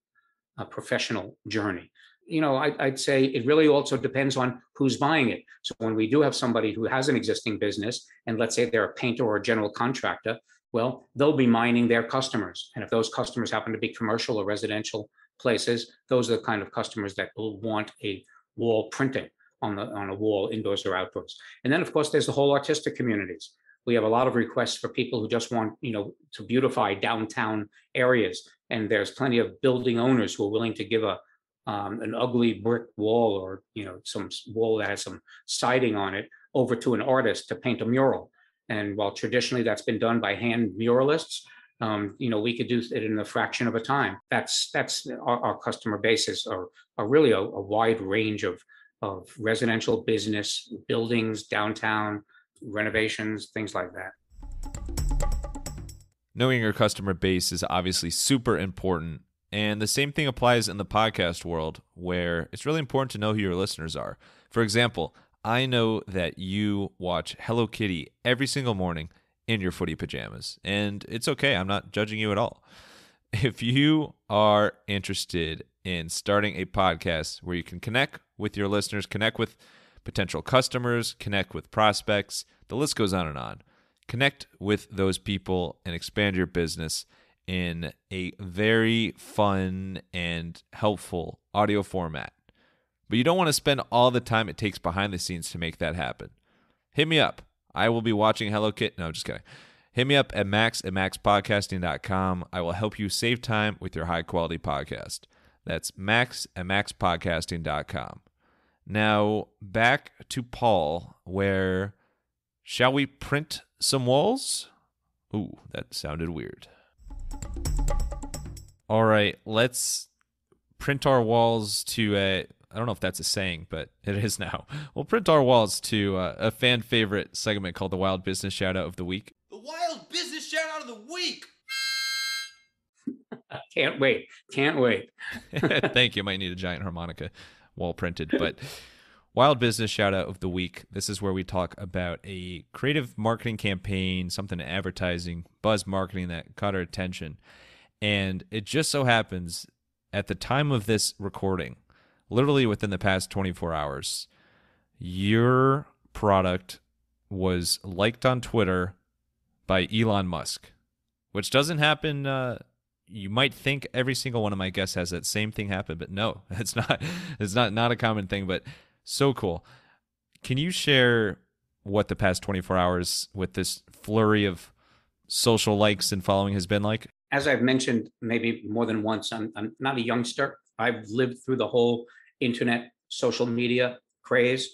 Speaker 1: uh, professional journey. You know, I, I'd say it really also depends on who's buying it. So when we do have somebody who has an existing business and let's say they're a painter or a general contractor, well, they'll be mining their customers. And if those customers happen to be commercial or residential places, those are the kind of customers that will want a wall printing on the on a wall indoors or outdoors. And then of course there's the whole artistic communities. We have a lot of requests for people who just want, you know, to beautify downtown areas. And there's plenty of building owners who are willing to give a um, an ugly brick wall or you know some wall that has some siding on it over to an artist to paint a mural and while traditionally that's been done by hand muralists, um, you know, we could do it in a fraction of a time. That's that's our, our customer base is really a, a, wide range of of residential business buildings, downtown renovations, things like that.
Speaker 2: Knowing your customer base is obviously super important. And the same thing applies in the podcast world, where it's really important to know who your listeners are. For example, I know that you watch Hello Kitty every single morning in your footy pajamas, and it's okay. I'm not judging you at all. If you are interested in starting a podcast where you can connect with your listeners, connect with potential customers, connect with prospects, the list goes on and on. Connect with those people and expand your business in a very fun and helpful audio format. But you don't want to spend all the time it takes behind the scenes to make that happen. Hit me up. I will be watching Hello Kit. No, just kidding. Hit me up at max at maxpodcasting.com. I will help you save time with your high quality podcast. That's max at maxpodcasting.com. Now, back to Paul, where shall we print some walls? Ooh, that sounded weird. All right, let's print our walls to uh, I don't know if that's a saying, but it is now. We'll print our walls to uh, a fan favorite segment called the Wild Business Shout Out of the Week. The Wild Business Shout Out of the Week.
Speaker 1: Can't wait. Can't wait. Thank
Speaker 2: you. Might need a giant harmonica wall printed, but Wild Business Shout Out of the Week. This is where we talk about a creative marketing campaign, something advertising, buzz marketing that caught our attention. And it just so happens at the time of this recording, literally within the past 24 hours, your product was liked on Twitter by Elon Musk, which doesn't happen. Uh, you might think every single one of my guests has that same thing happen, but no, it's not. It's not not a common thing, but so cool. Can you share what the past 24 hours with this flurry of social likes and following has been like?
Speaker 1: As I've mentioned, maybe more than once, I'm, I'm not a youngster. I've lived through the whole internet social media craze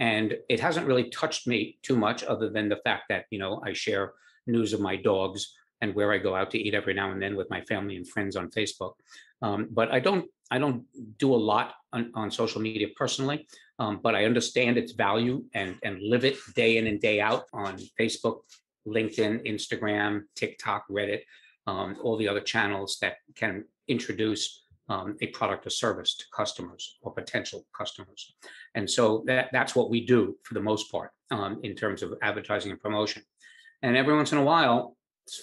Speaker 1: and it hasn't really touched me too much other than the fact that you know i share news of my dogs and where i go out to eat every now and then with my family and friends on facebook um, but i don't i don't do a lot on, on social media personally um, but i understand its value and and live it day in and day out on facebook linkedin instagram tiktok reddit um, all the other channels that can introduce um, a product or service to customers or potential customers. And so that, that's what we do for the most part um, in terms of advertising and promotion. And every once in a while,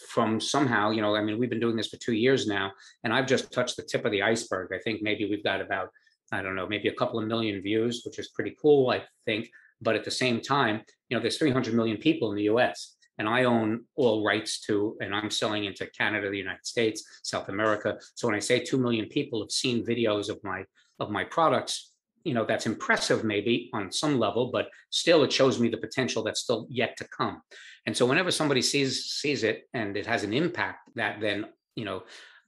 Speaker 1: from somehow, you know, I mean, we've been doing this for two years now, and I've just touched the tip of the iceberg. I think maybe we've got about, I don't know, maybe a couple of million views, which is pretty cool, I think. But at the same time, you know, there's 300 million people in the US and I own all rights to, and I'm selling into Canada, the United States, South America. So when I say two million people have seen videos of my of my products, you know that's impressive maybe on some level, but still it shows me the potential that's still yet to come. And so whenever somebody sees sees it and it has an impact, that then you know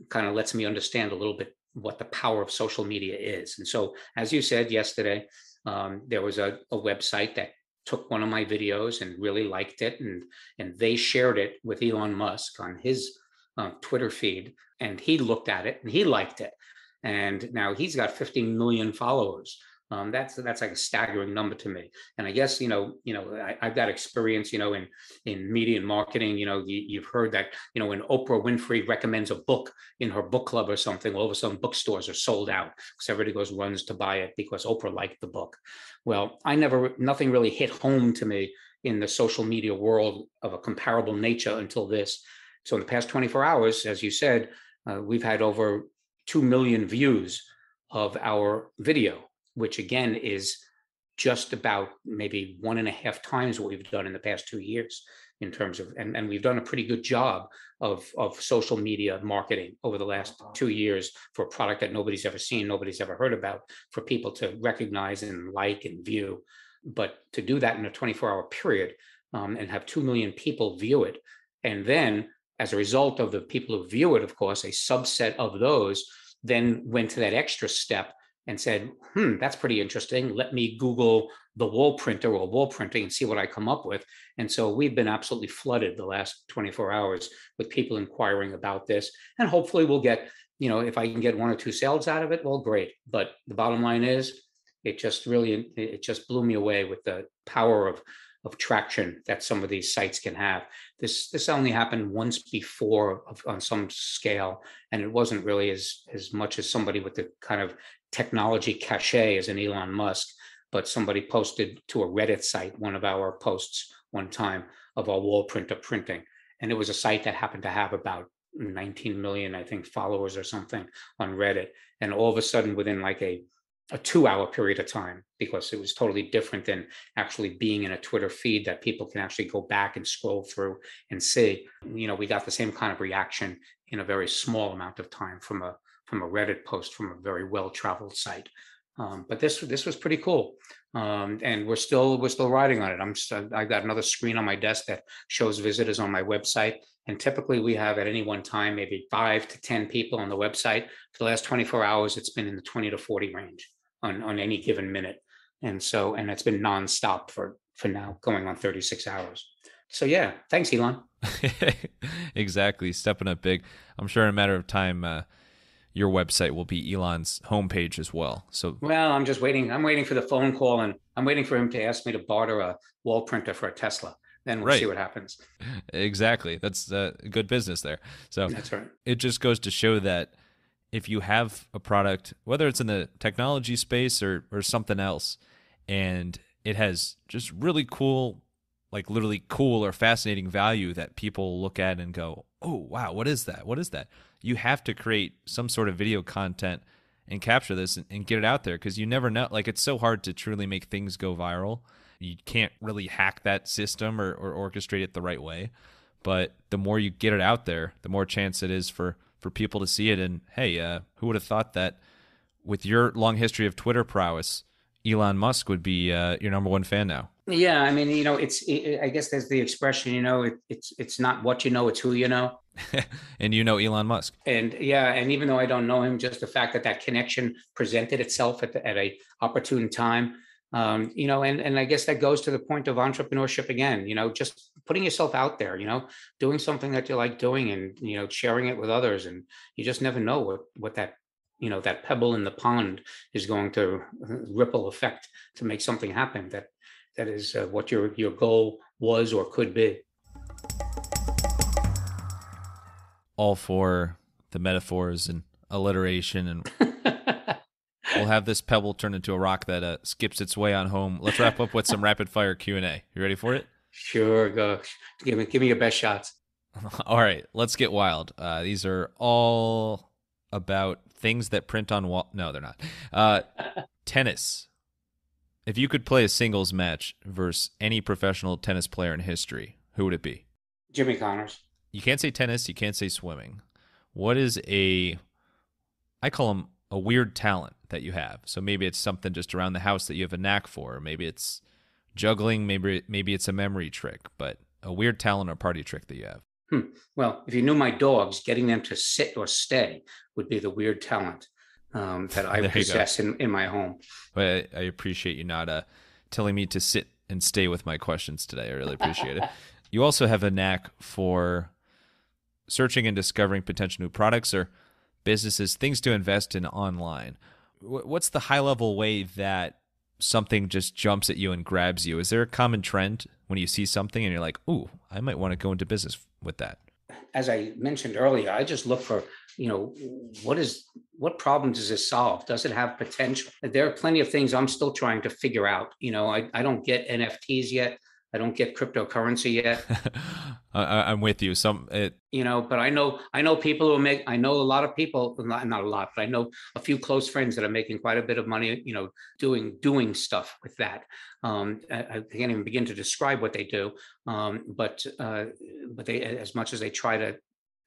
Speaker 1: kind of lets me understand a little bit what the power of social media is. And so as you said yesterday, um, there was a, a website that took one of my videos and really liked it and and they shared it with Elon Musk on his uh, Twitter feed and he looked at it and he liked it and now he's got 50 million followers um, that's that's like a staggering number to me. And I guess you know, you know, I, have got experience, you know, in in media and marketing. You know, you, have heard that you know when Oprah Winfrey recommends a book in her book club or something, all of a sudden bookstores are sold out because everybody goes runs to buy it because Oprah liked the book. Well, I never nothing really hit home to me in the social media world of a comparable nature until this. So in the past 24 hours, as you said, uh, we've had over two million views of our video which again is just about maybe one and a half times what we've done in the past two years in terms of and, and we've done a pretty good job of of social media marketing over the last two years for a product that nobody's ever seen nobody's ever heard about for people to recognize and like and view but to do that in a 24 hour period um, and have 2 million people view it and then as a result of the people who view it of course a subset of those then went to that extra step and said, hmm, that's pretty interesting. Let me Google the wall printer or wall printing and see what I come up with. And so we've been absolutely flooded the last 24 hours with people inquiring about this. And hopefully we'll get, you know, if I can get one or two sales out of it, well, great. But the bottom line is it just really, it just blew me away with the power of, of traction that some of these sites can have. This this only happened once before of, on some scale, and it wasn't really as as much as somebody with the kind of technology cachet as an Elon Musk, but somebody posted to a Reddit site one of our posts one time of our wall printer printing. And it was a site that happened to have about 19 million, I think, followers or something on Reddit. And all of a sudden, within like a a two hour period of time because it was totally different than actually being in a Twitter feed that people can actually go back and scroll through and see. You know, we got the same kind of reaction in a very small amount of time from a from a Reddit post from a very well-traveled site. Um, but this this was pretty cool, um, and we're still we're still riding on it. I'm st- I got another screen on my desk that shows visitors on my website, and typically we have at any one time maybe five to ten people on the website. For the last 24 hours, it's been in the 20 to 40 range on on any given minute, and so and it's been nonstop for for now going on 36 hours. So yeah, thanks Elon.
Speaker 2: exactly, stepping up big. I'm sure in a matter of time. Uh your website will be Elon's homepage as well. So
Speaker 1: well, I'm just waiting. I'm waiting for the phone call, and I'm waiting for him to ask me to barter a wall printer for a Tesla. Then we'll right. see what happens.
Speaker 2: Exactly. That's uh, good business there. So that's right. It just goes to show that if you have a product, whether it's in the technology space or or something else, and it has just really cool, like literally cool or fascinating value that people look at and go, "Oh wow, what is that? What is that?" you have to create some sort of video content and capture this and, and get it out there because you never know. Like it's so hard to truly make things go viral. You can't really hack that system or, or orchestrate it the right way. But the more you get it out there, the more chance it is for for people to see it. And hey, uh, who would have thought that with your long history of Twitter prowess, Elon Musk would be uh, your number one fan now?
Speaker 1: Yeah, I mean, you know, it's it, I guess there's the expression. You know, it, it's it's not what you know, it's who you know.
Speaker 2: and you know Elon
Speaker 1: Musk. And yeah, and even though I don't know him, just the fact that that connection presented itself at, the, at a opportune time, um, you know, and and I guess that goes to the point of entrepreneurship again. You know, just putting yourself out there. You know, doing something that you like doing, and you know, sharing it with others, and you just never know what what that you know that pebble in the pond is going to uh, ripple effect to make something happen that that is uh, what your your goal was or could be
Speaker 2: all for the metaphors and alliteration and we'll have this pebble turn into a rock that uh, skips its way on home. Let's wrap up with some rapid fire Q and A. You ready for
Speaker 1: it? Sure, go. Give me, give me your best shots. all right,
Speaker 2: let's get wild. Uh, these are all about things that print on wall. No, they're not. Uh, tennis. If you could play a singles match versus any professional tennis player in history, who would it be?
Speaker 1: Jimmy Connors
Speaker 2: you can't say tennis, you can't say swimming. What is a I call them a weird talent that you have. So maybe it's something just around the house that you have a knack for. Maybe it's juggling, maybe maybe it's a memory trick, but a weird talent or party trick that you have.
Speaker 1: Hmm. Well, if you knew my dogs, getting them to sit or stay would be the weird talent um, that I possess in, in my home.
Speaker 2: I, I appreciate you not uh, telling me to sit and stay with my questions today. I really appreciate it. You also have a knack for searching and discovering potential new products or businesses, things to invest in online. What's the high level way that something just jumps at you and grabs you? Is there a common trend when you see something and you're like, ooh, I might want to go into business with that?
Speaker 1: As I mentioned earlier, I just look for, you know, what is what problem does this solve? Does it have potential? There are plenty of things I'm still trying to figure out. You know, I, I don't get NFTs yet. I don't get cryptocurrency yet.
Speaker 2: I, am with you. Some, it...
Speaker 1: you know, but I know I know people who make. I know a lot of people, not not a lot, but I know a few close friends that are making quite a bit of money. You know, doing doing stuff with that. Um, I, I, can't even begin to describe what they do. Um, but uh, but they as much as they try to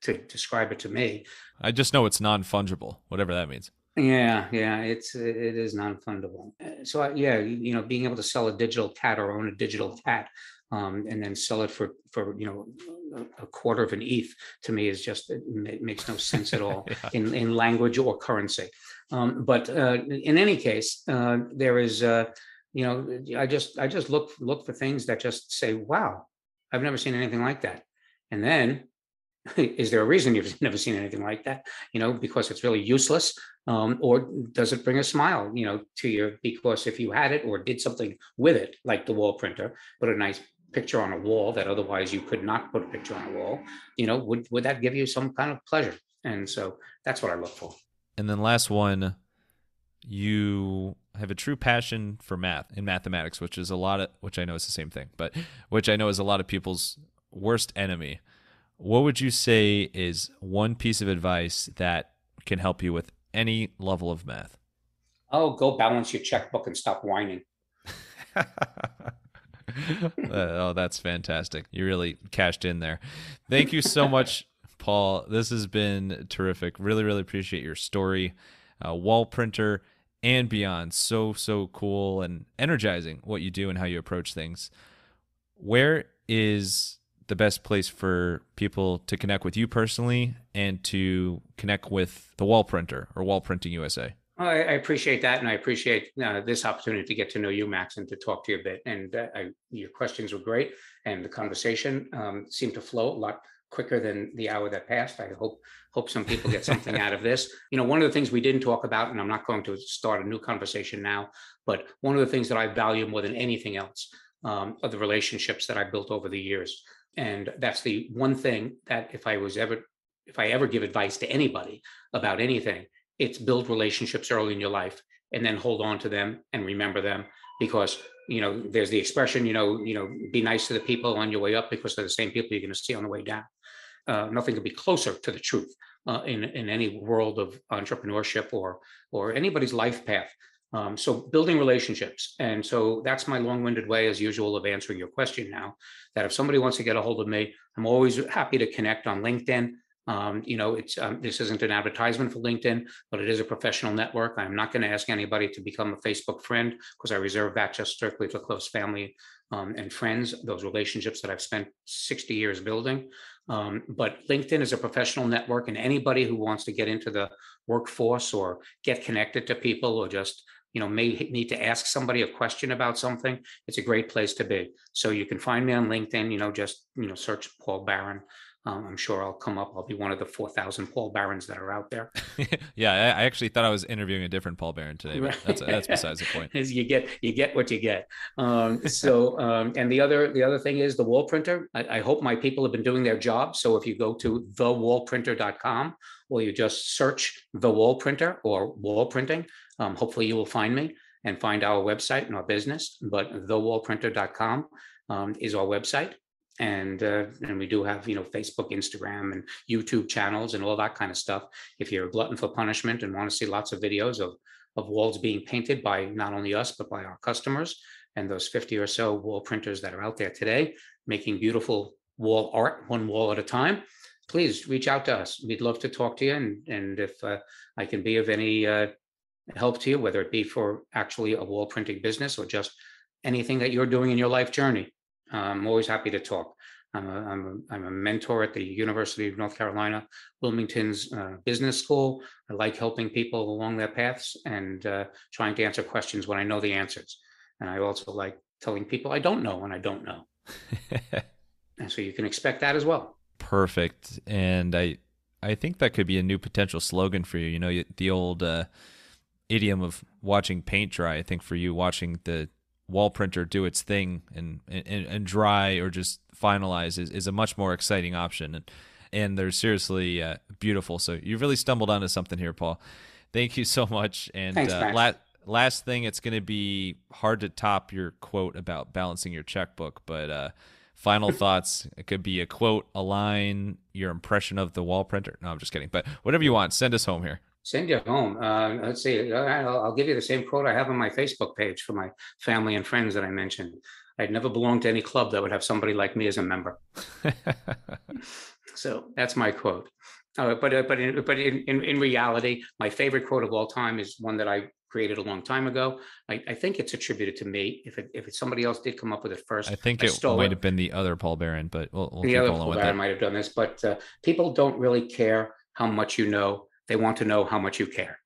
Speaker 1: to describe it to me,
Speaker 2: I just know it's non fungible, whatever that means.
Speaker 1: Yeah, yeah, it's it is non-fundable. Eh, so I, yeah, you know, being able to sell a digital cat or own a digital cat, um, and then sell it for for you know a quarter of an ETH to me is just it makes no sense at all yeah. in in language or currency. Um, but uh, in any case, uh, there is uh, you know I just I just look look for things that just say wow, I've never seen anything like that, and then is there a reason you've never seen anything like that you know because it's really useless um, or does it bring a smile you know to you because if you had it or did something with it like the wall printer put a nice picture on a wall that otherwise you could not put a picture on a wall you know would would that give you some kind of pleasure and so that's what i look for
Speaker 2: and then last one you have a true passion for math and mathematics which is a lot of which i know is the same thing but which i know is a lot of people's worst enemy what would you say is one piece of advice that can help you with any level of math.
Speaker 1: Oh, go balance your checkbook and stop whining.
Speaker 2: oh, that's fantastic. You really cashed in there. Thank you so much, Paul. This has been terrific. Really, really appreciate your story. Uh, wall printer and beyond. So, so cool and energizing what you do and how you approach things. Where is the best place for people to connect with you personally and to connect with the wall printer or wall printing USA?
Speaker 1: Oh, I, I appreciate that, and I appreciate uh, this opportunity to get to know you, Max, and to talk to you a bit. And uh, I, your questions were great, and the conversation um, seemed to flow a lot quicker than the hour that passed. I hope hope some people get something out of this. You know, one of the things we didn't talk about, and I'm not going to start a new conversation now, but one of the things that I value more than anything else um, are the relationships that I built over the years and that's the one thing that if i was ever if i ever give advice to anybody about anything it's build relationships early in your life and then hold on to them and remember them because you know there's the expression you know you know be nice to the people on your way up because they're the same people you're going to see on the way down uh, nothing could be closer to the truth uh, in in any world of entrepreneurship or or anybody's life path um, so building relationships. And so that's my long-winded way, as usual, of answering your question now. That if somebody wants to get a hold of me, I'm always happy to connect on LinkedIn. Um, you know, it's um, this isn't an advertisement for LinkedIn, but it is a professional network. I'm not going to ask anybody to become a Facebook friend because I reserve that just strictly for close family um, and friends, those relationships that I've spent 60 years building. Um, but LinkedIn is a professional network, and anybody who wants to get into the workforce or get connected to people or just you know may need to ask somebody a question about something it's a great place to be so you can find me on linkedin you know just you know search paul barron um, i'm sure i'll come up i'll be one of the 4000 paul barons that are out there
Speaker 2: yeah I, actually thought i was interviewing a different paul barron today but that's, that's besides the point
Speaker 1: is you get you get what you get um, so um, and the other the other thing is the wall printer I, I hope my people have been doing their job so if you go to thewallprinter.com or you just search the wall printer or wall printing um, hopefully, you will find me and find our website and our business. But thewallprinter.com um, is our website, and uh, and we do have you know Facebook, Instagram, and YouTube channels and all that kind of stuff. If you're a glutton for punishment and want to see lots of videos of of walls being painted by not only us but by our customers and those 50 or so wall printers that are out there today making beautiful wall art one wall at a time please reach out to us we'd love to talk to you and and if uh, i can be of any uh, help to you, whether it be for actually a wall printing business or just anything that you're doing in your life journey. I'm always happy to talk. I'm a, I'm a, I'm a mentor at the University of North Carolina, Wilmington's uh, business school. I like helping people along their paths and uh, trying to answer questions when I know the answers. And I also like telling people I don't know when I don't know. and so you can expect that as well.
Speaker 2: Perfect. And I I think that could be a new potential slogan for you. You know, the old uh, idiom of watching paint dry. I think for you, watching the wall printer do its thing and and, and dry or just finalize is, is a much more exciting option. And and they're seriously uh, beautiful. So you've really stumbled onto something here, Paul. Thank you so much. And Thanks, uh, la- last thing, it's going to be hard to top your quote about balancing your checkbook, but uh, final thoughts. It could be a quote, a line, your impression of the wall printer. No, I'm just kidding. But whatever you want, send us home here.
Speaker 1: Send you home. Uh, let's see. Uh, I'll, I'll, give you the same quote I have on my Facebook page for my family and friends that I mentioned. I'd never belonged to any club that would have somebody like me as a member. so that's my quote. Uh, but uh, but in, but in, in, in reality, my favorite quote of all time is one that I created a long time ago. I, I, think it's attributed to me. If it, if it, somebody else did come up with it first, I think I it might it. have
Speaker 2: been the other Paul Barron, but we'll, we'll the other Paul Barron might
Speaker 1: have done this. But uh, people don't really care how much you know they want to know how much you care.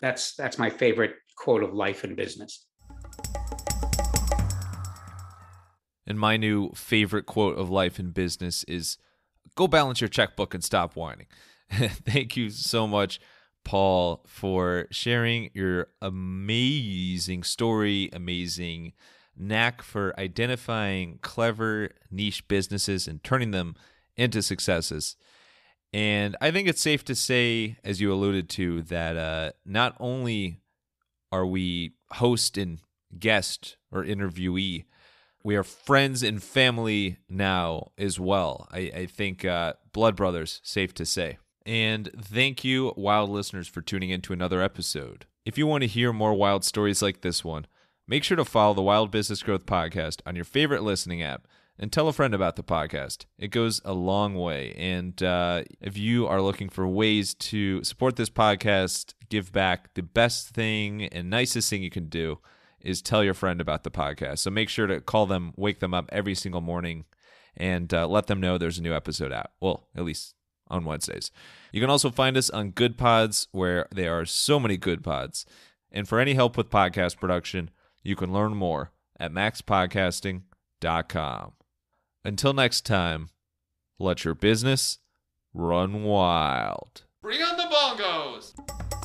Speaker 1: That's that's my favorite quote of life and business.
Speaker 2: And my new favorite quote of life and business is go balance your checkbook and stop whining. Thank you so much, Paul, for sharing your amazing story, amazing knack for identifying clever niche businesses and turning them into successes. And I think it's safe to say, as you alluded to, that uh, not only are we host and guest or interviewee, we are friends and family now as well. I, I think uh, blood brothers, safe to say. And thank you, wild listeners, for tuning in to another episode. If you want to hear more wild stories like this one, make sure to follow the Wild Business Growth Podcast on your favorite listening app and tell a friend about the podcast. It goes a long way. And uh, if you are looking for ways to support this podcast, give back, the best thing and nicest thing you can do is tell your friend about the podcast. So make sure to call them, wake them up every single morning, and uh, let them know there's a new episode out. Well, at least on Wednesdays. You can also find us on Good Pods, where there are so many good pods. And for any help with podcast production, you can learn more at maxpodcasting.com. Until next time, let your business run wild. Bring on the bongos!